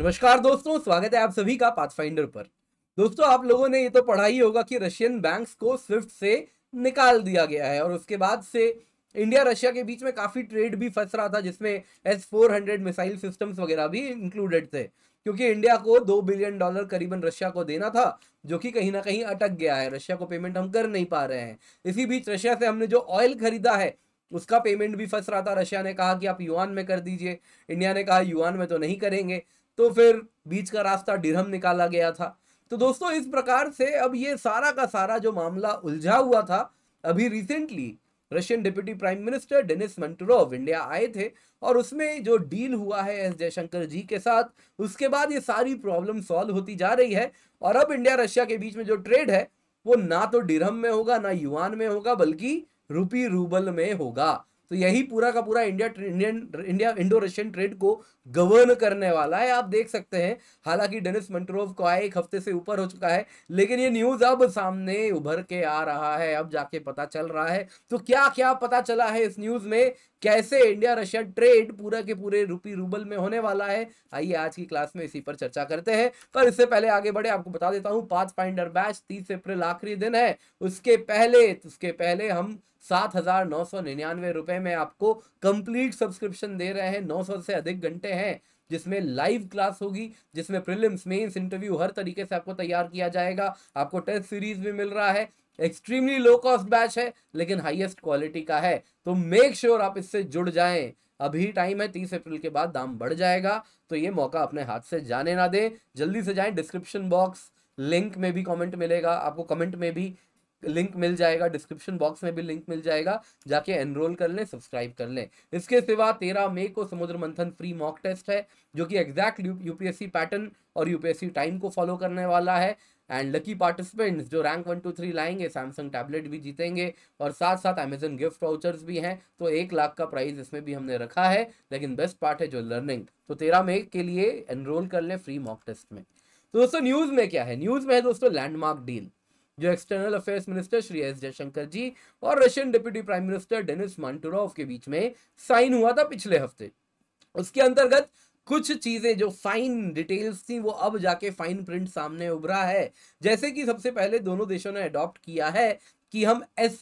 नमस्कार दोस्तों स्वागत है आप सभी का पाथफाइंडर पर दोस्तों आप लोगों ने ये तो पढ़ा ही होगा कि रशियन बैंक्स को स्विफ्ट से निकाल दिया गया है और उसके बाद से इंडिया रशिया के बीच में काफ़ी ट्रेड भी फंस रहा था जिसमें S four hundred missile systems वगैरह भी इंक्लूडेड थे क्योंकि इंडिया को दो बिलियन डॉलर करीबन रशिया को देना था जो कि कहीं ना कहीं अटक गया है रशिया को पेमेंट हम कर नहीं पा रहे हैं इसी बीच रशिया से हमने जो ऑयल खरीदा है उसका पेमेंट भी फंस रहा था रशिया ने कहा कि आप युआन में कर दीजिए इंडिया ने कहा युआन में तो नहीं करेंगे तो फिर बीच का रास्ता डिरहम निकाला गया था तो दोस्तों इस प्रकार से अब ये सारा का सारा जो मामला उलझा हुआ था अभी recently Russian deputy prime minister Denis Manturov India आए थे और उसमें जो डील हुआ है एस जयशंकर जी के साथ उसके बाद ये सारी प्रॉब्लम सॉल्व होती जा रही है और अब इंडिया रशिया के बीच में जो ट्रेड है वो ना तो डिरहम में होगा ना युवान में होगा बल्कि रुपी रूबल में होगा तो यही पूरा का पूरा India Indian India Indo Russian trade को गवर्न करने वाला है आप देख सकते हैं हालांकि डेनिस मंट्रोव को आए एक हफ्ते से ऊपर हो चुका है लेकिन ये न्यूज अब सामने उभर के आ रहा है अब जाके पता चल रहा है तो क्या क्या पता चला है इस न्यूज में कैसे इंडिया रशिया ट्रेड पूरा के पूरे रूपी रूबल में होने वाला है आइए आज की क्लास में इसी पर चर्चा करते हैं पर इससे पहले आगे बढ़े आपको बता देता हूँ पाथ फाइंडर बैच तीस अप्रैल आखिरी दिन है उसके पहले उसके पहले हम सात हज़ार नौ सौ निन्यानवे रुपए में आपको कंप्लीट सब्सक्रिप्शन दे रहे हैं नौ सौ से अधिक घंटे हैं जिसमें लाइव क्लास होगी जिसमें प्रिलिम्स मेंस इंटरव्यू हर तरीके से आपको तैयार किया जाएगा आपको टेस्ट सीरीज भी मिल रहा है एक्सट्रीमली लो कॉस्ट बैच है लेकिन हाईएस्ट क्वालिटी का है तो मेक श्योर sure आप इससे जुड़ जाए अभी टाइम है तीस अप्रैल के बाद दाम बढ़ जाएगा तो ये मौका अपने हाथ से जाने ना दें जल्दी से जाएं डिस्क्रिप्शन बॉक्स लिंक में भी कमेंट मिलेगा आपको कमेंट में भी लिंक मिल जाएगा डिस्क्रिप्शन बॉक्स में भी लिंक मिल जाएगा जाके एनरोल कर लें सब्सक्राइब कर लें इसके सिवा तेरह मई को समुद्र मंथन फ्री मॉक टेस्ट है जो कि एग्जैक्ट यूपीएससी पैटर्न और यूपीएससी टाइम को फॉलो करने वाला है एंड लकी पार्टिसिपेंट्स जो रैंक वन टू थ्री लाएंगे सैमसंग टैबलेट भी जीतेंगे और साथ साथ अमेजन गिफ्ट वाउचर्स भी हैं तो एक लाख का प्राइस इसमें भी हमने रखा है लेकिन बेस्ट पार्ट है जो लर्निंग तो तेरह मई के लिए एनरोल कर लें फ्री मॉक टेस्ट में तो दोस्तों न्यूज़ में क्या है न्यूज़ में है दोस्तों लैंडमार्क डील जो external affairs minister Shri S Jaishankar ji और Russian deputy prime minister Denis Manturov के बीच में साइन हुआ था पिछले हफ्ते उसके अंतर्गत कुछ चीजें जो फाइन डिटेल्स थी वो अब जाके फाइन प्रिंट सामने उभरा है जैसे कि सबसे पहले दोनों देशों ने अडॉप्ट किया है कि हम एस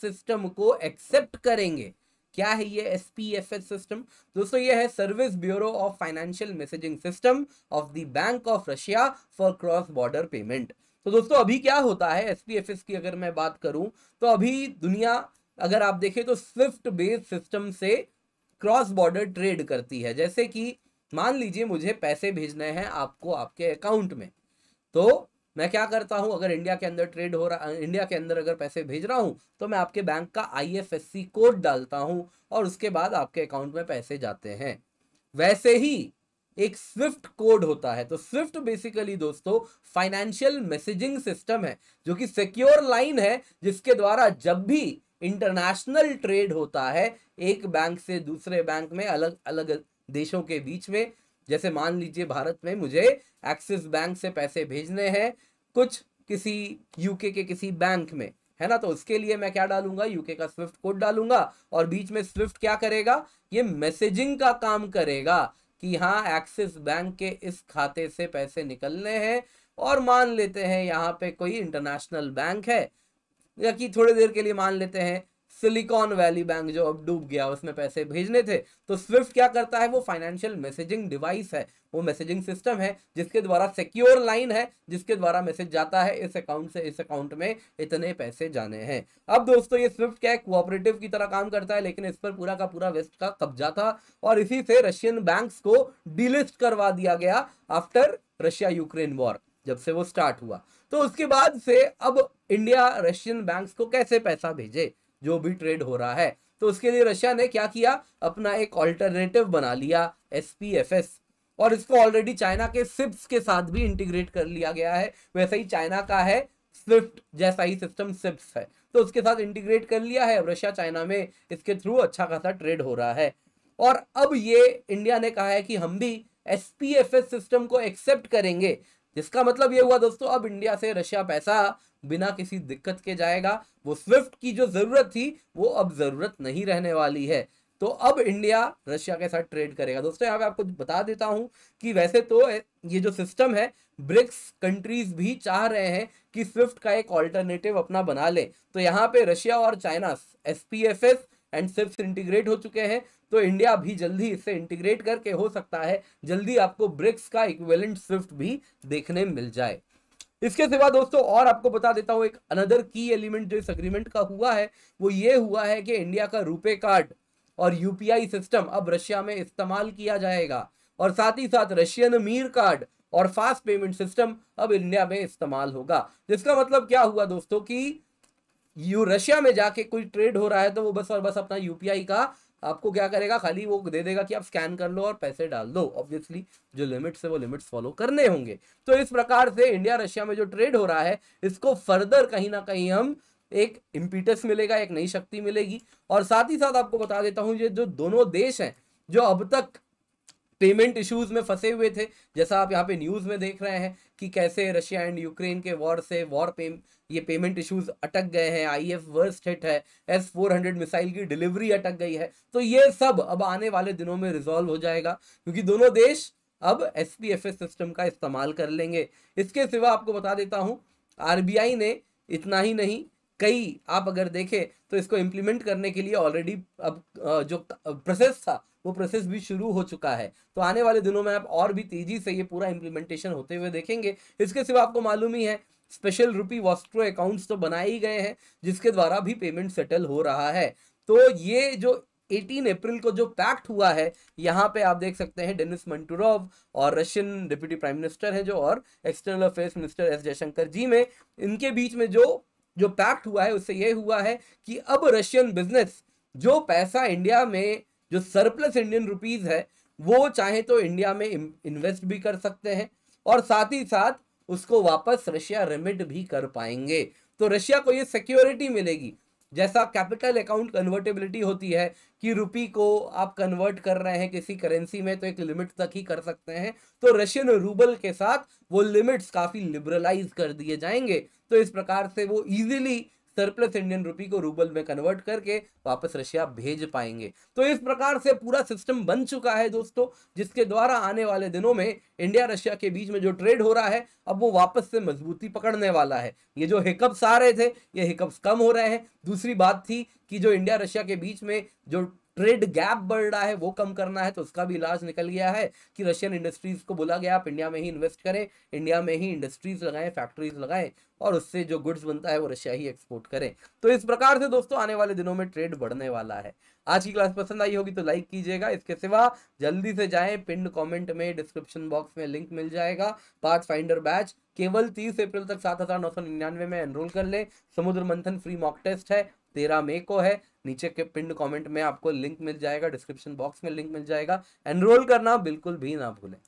सिस्टम को एक्सेप्ट करेंगे क्या है ये S P F S system दोस्तों ये है service bureau of financial messaging system of the Bank of Russia for cross border payment तो दोस्तों अभी क्या होता है एस की अगर मैं बात करूं तो अभी दुनिया अगर आप देखें तो स्विफ्ट बेस्ड सिस्टम से क्रॉस बॉर्डर ट्रेड करती है जैसे कि मान लीजिए मुझे पैसे भेजने हैं आपको आपके अकाउंट में तो मैं क्या करता हूं अगर इंडिया के अंदर ट्रेड हो रहा इंडिया के अंदर अगर पैसे भेज रहा हूं तो मैं आपके बैंक का आईएफएससी कोड डालता हूं और उसके बाद आपके अकाउंट में पैसे जाते हैं वैसे ही एक स्विफ्ट कोड होता है तो स्विफ्ट बेसिकली दोस्तों फाइनेंशियल मैसेजिंग सिस्टम है जो कि सिक्योर लाइन है जिसके द्वारा जब भी इंटरनेशनल ट्रेड होता है एक बैंक से दूसरे बैंक में अलग अलग देशों के बीच में जैसे मान लीजिए भारत में मुझे एक्सिस बैंक से पैसे भेजने हैं कुछ किसी यूके के किसी बैंक में है ना तो उसके लिए मैं क्या डालूंगा यूके का स्विफ्ट कोड डालूंगा और बीच में स्विफ्ट क्या करेगा ये मैसेजिंग का काम करेगा कि हाँ एक्सिस बैंक के इस खाते से पैसे निकलने हैं और मान लेते हैं यहाँ पे कोई इंटरनेशनल बैंक है या कि थोड़ी देर के लिए मान लेते हैं सिलिकॉन वैली बैंक जो अब डूब गया उसमें पैसे भेजने थे तो स्विफ्ट क्या करता है वो फाइनेंशियल मैसेजिंग डिवाइस है वो मैसेजिंग सिस्टम है जिसके द्वारा सिक्योर लाइन है जिसके द्वारा मैसेज जाता है इस अकाउंट से इस अकाउंट में इतने पैसे जाने हैं अब दोस्तों ये स्विफ्ट क्या है कोऑपरेटिव की तरह काम करता है लेकिन इस पर पूरा का पूरा वेस्ट का कब्जा था और इसी से रशियन बैंक्स को डिलिस्ट करवा दिया गया आफ्टर रशिया यूक्रेन वॉर जब से वो स्टार्ट हुआ तो उसके बाद से अब इंडिया रशियन बैंक्स को कैसे पैसा भेजे जो भी ट्रेड हो रहा है तो उसके लिए रशिया ने क्या किया अपना एक ऑल्टरनेटिव बना लिया एस और इसको ऑलरेडी चाइना के सिप्स के साथ भी इंटीग्रेट कर लिया गया है वैसे ही चाइना का है स्विफ्ट जैसा ही सिस्टम सिप्स है तो उसके साथ इंटीग्रेट कर लिया है रशिया चाइना में इसके थ्रू अच्छा खासा ट्रेड हो रहा है और अब ये इंडिया ने कहा है कि हम भी एस सिस्टम को एक्सेप्ट करेंगे जिसका मतलब ये हुआ दोस्तों अब इंडिया से रशिया पैसा बिना किसी दिक्कत के जाएगा वो स्विफ्ट की जो ज़रूरत थी वो अब ज़रूरत नहीं रहने वाली है तो अब इंडिया रशिया के साथ ट्रेड करेगा दोस्तों यहाँ पे आपको बता देता हूँ कि वैसे तो ये जो सिस्टम है ब्रिक्स कंट्रीज भी चाह रहे हैं कि स्विफ्ट का एक ऑल्टरनेटिव अपना बना ले तो यहाँ पे रशिया और China S P F S and सिर्फ इंटीग्रेट हो चुके हैं तो इंडिया भी जल्दी इससे इंटीग्रेट करके हो सकता है जल्दी आपको ब्रिक्स का इक्वेलेंट स्विफ्ट भी देखने मिल जाए इसके सिवा दोस्तों और आपको बता देता हूं एक अनदर की एलिमेंट जो इस अग्रीमेंट का हुआ है वो ये हुआ है कि इंडिया का रुपे कार्ड और यूपीआई सिस्टम अब रशिया में इस्तेमाल किया जाएगा और साथ ही साथ रशियन मीर कार्ड और फास्ट पेमेंट सिस्टम अब इंडिया में इस्तेमाल होगा जिसका मतलब क्या हुआ दोस्तों की यू रशिया में जाके कोई ट्रेड हो रहा है तो वो बस और बस अपना यूपीआई का आपको क्या करेगा खाली वो दे देगा कि आप स्कैन कर लो और पैसे डाल दो ऑब्वियसली जो लिमिट्स है वो लिमिट्स फॉलो करने होंगे तो इस प्रकार से इंडिया रशिया में जो ट्रेड हो रहा है इसको फर्दर कहीं ना कहीं हम एक इम्पीटस मिलेगा एक नई शक्ति मिलेगी और साथ ही साथ आपको बता देता हूँ ये जो दोनों देश हैं जो अब तक पेमेंट इश्यूज में फंसे हुए थे जैसा आप यहाँ पे न्यूज़ में देख रहे हैं कि कैसे रशिया एंड यूक्रेन के वॉर से वॉर पे ये पेमेंट इश्यूज अटक गए हैं आई एफ वर्स्ट हिट है एस फोर हंड्रेड मिसाइल की डिलीवरी अटक गई है तो ये सब अब आने वाले दिनों में रिजॉल्व हो जाएगा क्योंकि दोनों देश अब S P F S system का इस्तेमाल कर लेंगे इसके सिवा आपको बता देता हूँ आर बी आई ने इतना ही नहीं कई आप अगर देखें तो इसको इम्प्लीमेंट करने के लिए ऑलरेडी अब जो प्रोसेस था वो प्रोसेस भी शुरू हो चुका है तो आने वाले दिनों में आप और भी तेजी से ये पूरा इम्प्लीमेंटेशन होते हुए देखेंगे इसके सिवा आपको मालूम ही है स्पेशल रुपी वॉस्ट्रो अकाउंट्स तो बनाए ही गए हैं जिसके द्वारा भी पेमेंट सेटल हो रहा है तो ये जो 18 अप्रैल को जो पैक्ट हुआ है यहाँ पे आप देख सकते हैं डेनिस मंटूरोव और रशियन डिप्यूटी प्राइम मिनिस्टर हैं जो और external affairs minister S Jaishankar ji में इनके बीच में जो जो पैक्ट हुआ है उससे यह हुआ है कि अब रशियन बिजनेस जो पैसा इंडिया में जो सरप्लस इंडियन रुपीज़ है वो चाहे तो इंडिया में इन्वेस्ट भी कर सकते हैं और साथ ही साथ उसको वापस रशिया रेमिट भी कर पाएंगे तो रशिया को ये सिक्योरिटी मिलेगी जैसा कैपिटल अकाउंट कन्वर्टेबिलिटी होती है कि रुपी को आप कन्वर्ट कर रहे हैं किसी करेंसी में तो एक लिमिट तक ही कर सकते हैं तो रशियन रूबल के साथ वो लिमिट्स काफ़ी लिबरलाइज कर दिए जाएंगे तो इस प्रकार से वो इजीली सरप्लस इंडियन रुपी को रूबल में कन्वर्ट करके वापस रशिया भेज पाएंगे तो इस प्रकार से पूरा सिस्टम बन चुका है दोस्तों जिसके द्वारा आने वाले दिनों में इंडिया रशिया के बीच में जो ट्रेड हो रहा है अब वो वापस से मजबूती पकड़ने वाला है ये जो हिकअप्स आ रहे थे ये हिकअप्स कम हो रहे हैं दूसरी बात थी कि जो इंडिया रशिया के बीच में जो ट्रेड गैप बढ़ रहा है वो कम करना है तो उसका भी इलाज निकल गया है कि रशियन इंडस्ट्रीज को बोला गया आप इंडिया में ही इन्वेस्ट करें इंडिया में ही इंडस्ट्रीज लगाएं फैक्ट्रीज लगाएं और उससे जो गुड्स बनता है वो रशिया ही एक्सपोर्ट करें तो इस प्रकार से दोस्तों आने वाले दिनों में ट्रेड बढ़ने वाला है आज की क्लास पसंद आई होगी तो लाइक कीजिएगा इसके सिवा जल्दी से जाएं पिंड कमेंट में डिस्क्रिप्शन बॉक्स में लिंक मिल जाएगा पाथ फाइंडर बैच केवल 30 अप्रैल तक सात हजार नौ सौ निन्यानवे में एनरोल कर ले समुद्र मंथन फ्री मॉक टेस्ट है तेरह मई को है नीचे के पिंड कमेंट में आपको लिंक मिल जाएगा डिस्क्रिप्शन बॉक्स में लिंक मिल जाएगा एनरोल करना बिल्कुल भी ना भूलें